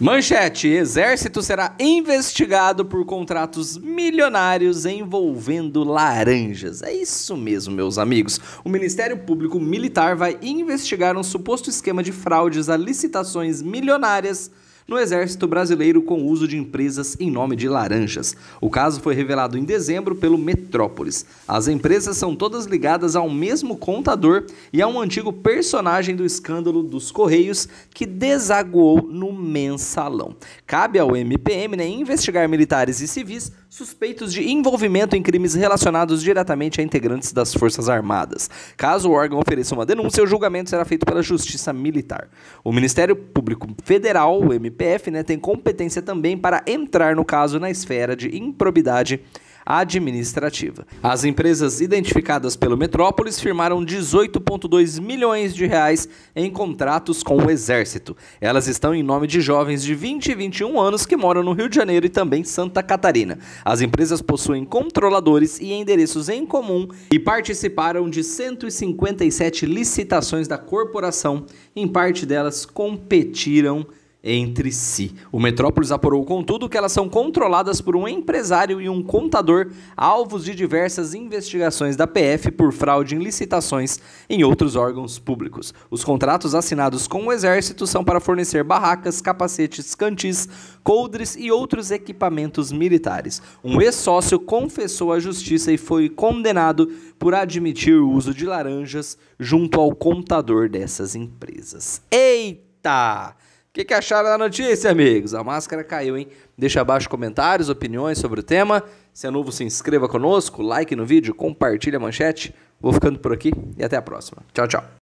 Manchete: Exército será investigado por contratos milionários envolvendo laranjas. É isso mesmo, meus amigos. O Ministério Público Militar vai investigar um suposto esquema de fraudes a licitações milionárias no Exército Brasileiro com o uso de empresas em nome de laranjas. O caso foi revelado em dezembro pelo Metrópolis. As empresas são todas ligadas ao mesmo contador e a um antigo personagem do escândalo dos Correios que desaguou no mensalão. Cabe ao MPM né, investigar militares e civis suspeitos de envolvimento em crimes relacionados diretamente a integrantes das Forças Armadas. Caso o órgão ofereça uma denúncia, o julgamento será feito pela Justiça Militar. O Ministério Público Federal, o MPM, IPF né, tem competência também para entrar no caso na esfera de improbidade administrativa. As empresas identificadas pelo Metrópolis firmaram 18,2 milhões de reais em contratos com o Exército. Elas estão em nome de jovens de 20 e 21 anos que moram no Rio de Janeiro e também Santa Catarina. As empresas possuem controladores e endereços em comum e participaram de 157 licitações da corporação. Em parte delas competiram entre si. O Metrópolis apurou, contudo, que elas são controladas por um empresário e um contador, alvos de diversas investigações da PF por fraude em licitações em outros órgãos públicos. Os contratos assinados com o Exército são para fornecer barracas, capacetes, cantis, coldres e outros equipamentos militares. Um ex-sócio confessou à justiça e foi condenado por admitir o uso de laranjas junto ao contador dessas empresas. Eita! que, que acharam da notícia, amigos? A máscara caiu, hein? Deixa abaixo comentários, opiniões sobre o tema. Se é novo, se inscreva conosco, like no vídeo, compartilha a manchete. Vou ficando por aqui e até a próxima. Tchau, tchau.